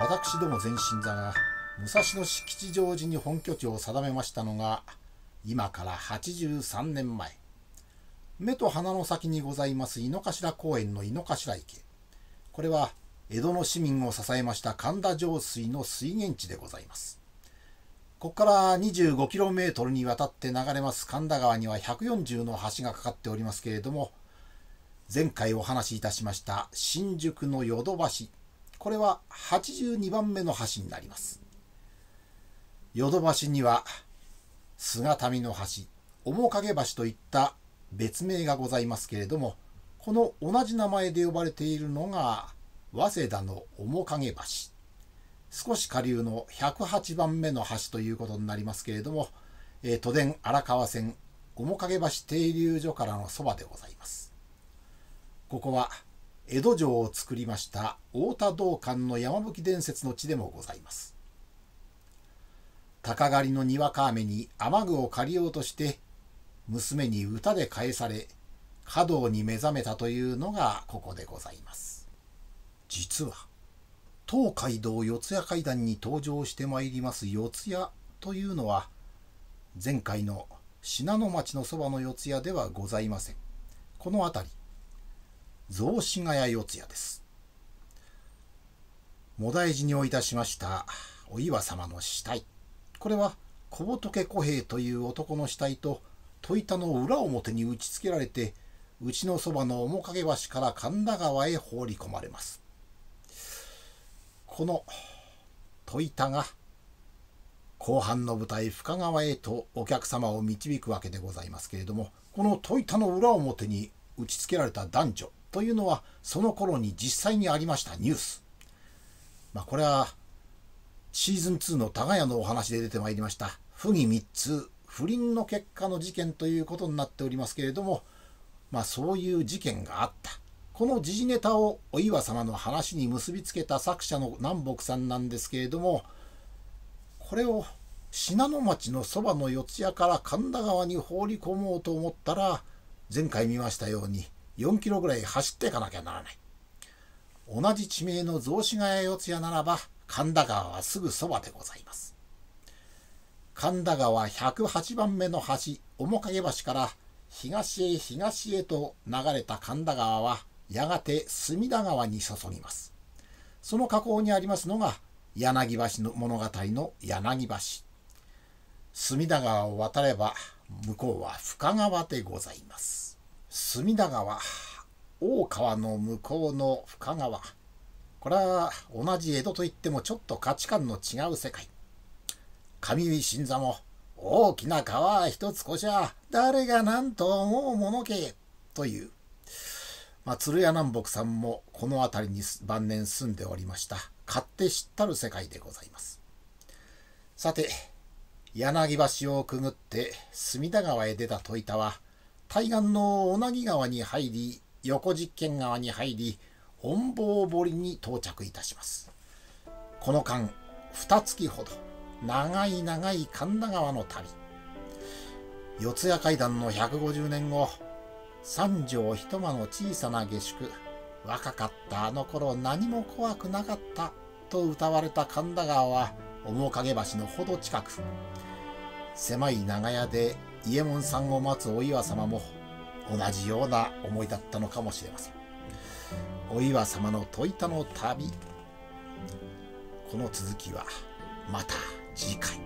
私ども前身座が武蔵野市吉祥寺に本拠地を定めましたのが今から83年前目と鼻の先にございます井の頭公園の井の頭池これは江戸の市民を支えました神田上水の水源地でございますここから 25km にわたって流れます神田川には140の橋がかかっておりますけれども前回お話しいたしました新宿のヨドバシこれは82番目の橋になります淀橋には姿見の橋面影橋といった別名がございますけれどもこの同じ名前で呼ばれているのが早稲田の面影橋少し下流の108番目の橋ということになりますけれども、えー、都電荒川線面影橋停留所からのそばでございますここは江戸城を作りました太田道館の山吹伝説の地でもございます。鷹狩りのにわか雨に雨具を借りようとして娘に歌で返され華道に目覚めたというのがここでございます。実は東海道四谷階段に登場してまいります四谷というのは前回の信濃町のそばの四谷ではございません。この辺り雑司ヶ谷四谷です。菩提寺においたしましたお岩様の死体。これは小仏小平という男の死体と戸板の裏表に打ちつけられて、うちのそばの面影橋から神田川へ放り込まれます。この戸板が後半の舞台深川へとお客様を導くわけでございますけれどもこの戸板の裏表に打ちつけられた男女というのはその頃に実際にありましたニュース。まあ、これはシーズン2のたがや」のお話で出てまいりました不義3つ不倫の結果の事件ということになっておりますけれども、まあ、そういう事件があった。この時事ネタをお岩様の話に結びつけた作者の南北さんなんですけれどもこれを信濃町のそばの四谷から神田川に放り込もうと思ったら前回見ましたように4キロぐらい走っていかなきゃならない。同じ地名の雑司ヶ谷四谷ならば、神田川はすぐそばでございます。神田川108番目の橋、面影橋から東へ東へと流れた神田川は、やがて隅田川に注ぎます。その河口にありますのが、柳橋の物語の柳橋。隅田川を渡れば、向こうは深川でございます。隅田川大川の向こうの深川これは同じ江戸といってもちょっと価値観の違う世界上井新座も大きな川一つこしゃ誰が何と思うものけという、まあ、鶴屋南北さんもこの辺りに晩年住んでおりました勝手知ったる世界でございますさて柳橋をくぐって隅田川へ出た戸板は対岸の小名木川に入り横実験川に入り本坊堀に到着いたしますこの間二月ほど長い長い神田川の旅四谷階段の150年後三畳一間の小さな下宿若かったあの頃何も怖くなかったと歌われた神田川は面影橋のほど近く狭い長屋で伊右衛門さんを待つお岩様も同じような思いだったのかもしれませんお岩様の問いたの旅この続きはまた次回。